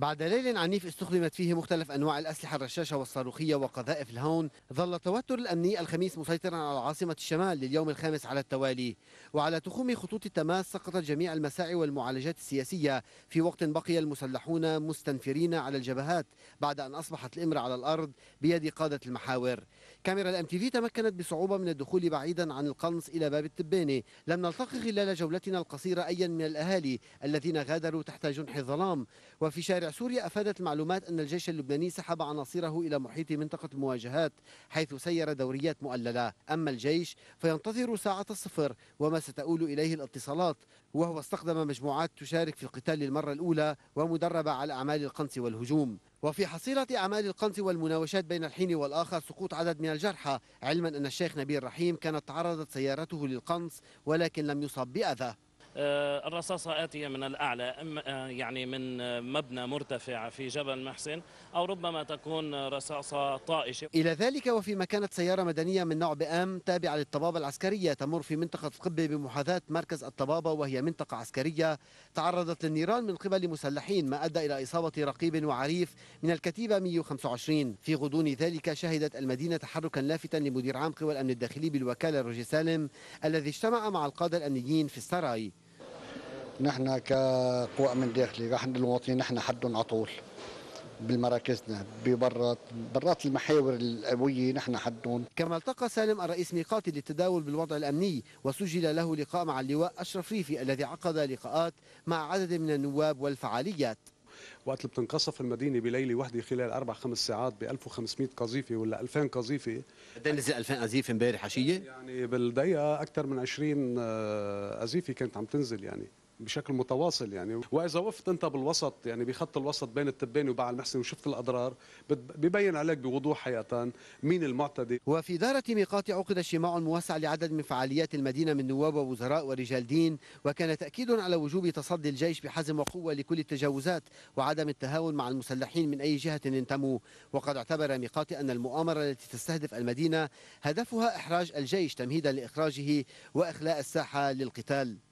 بعد ليل عنيف استخدمت فيه مختلف أنواع الأسلحة الرشاشة والصاروخية وقذائف الهون ظل التوتر الأمني الخميس مسيطرا على عاصمة الشمال لليوم الخامس على التوالي وعلى تخوم خطوط التماس سقطت جميع المساعي والمعالجات السياسية في وقت بقي المسلحون مستنفرين على الجبهات بعد أن أصبحت الإمرة على الأرض بيد قادة المحاور كاميرا الام تي في تمكنت بصعوبة من الدخول بعيدا عن القنص إلى باب التبانه، لم نلتقي خلال جولتنا القصيرة أيا من الأهالي الذين غادروا تحت جنح الظلام وفي شارع سوريا أفادت المعلومات أن الجيش اللبناني سحب عناصره إلى محيط منطقة المواجهات حيث سير دوريات مؤللة أما الجيش فينتظر ساعة الصفر وما ستؤول إليه الاتصالات وهو استخدم مجموعات تشارك في القتال للمرة الأولى ومدربة على أعمال القنص والهجوم وفي حصيلة أعمال القنص والمناوشات بين الحين والآخر سقوط عدد من الجرحى علما أن الشيخ نبيل رحيم كانت تعرضت سيارته للقنص ولكن لم يصاب بأذى آه، الرصاصة آتية من الأعلى آه، يعني من مبنى مرتفع في جبل محسن أو ربما تكون رصاصة طائشة إلى ذلك وفيما كانت سيارة مدنية من نوع بآم تابعة للطبابة العسكرية تمر في منطقة قبة بمحاذاة مركز الطبابة وهي منطقة عسكرية تعرضت للنيران من قبل مسلحين ما أدى إلى إصابة رقيب وعريف من الكتيبة 125 في غضون ذلك شهدت المدينة تحركا لافتا لمدير عام قوى الأمن الداخلي بالوكالة روجي سالم الذي اجتمع مع القادة الأمنيين في السراي نحن كقوى امن داخلي عند المواطنين نحن حدهم على طول بمراكزنا ببرات برات المحاور القوية نحن حدون كما التقى سالم الرئيس ميقاتي للتداول بالوضع الأمني وسجل له لقاء مع اللواء أشرف ريفي الذي عقد لقاءات مع عدد من النواب والفعاليات وقت اللي بتنقصف المدينة بليلة واحدة خلال أربع خمس ساعات ب 1500 قذيفة ولا 2000 قذيفة قد ايه نزل 2000 قذيفة امبارح عشية؟ يعني بالدقيقة أكثر من 20 آه، قذيفة كانت عم تنزل يعني بشكل متواصل يعني واذا وقفت انت بالوسط يعني بخط الوسط بين التباني وباع المحسن وشفت الاضرار ببين عليك بوضوح حقيقه مين المعتدي وفي دارة ميقات عقد اجتماع موسع لعدد من فعاليات المدينه من نواب ووزراء ورجال دين وكان تاكيد على وجوب تصدي الجيش بحزم وقوه لكل التجاوزات وعدم التهاون مع المسلحين من اي جهه انتموا وقد اعتبر ميقاتي ان المؤامره التي تستهدف المدينه هدفها احراج الجيش تمهيدا لاخراجه واخلاء الساحه للقتال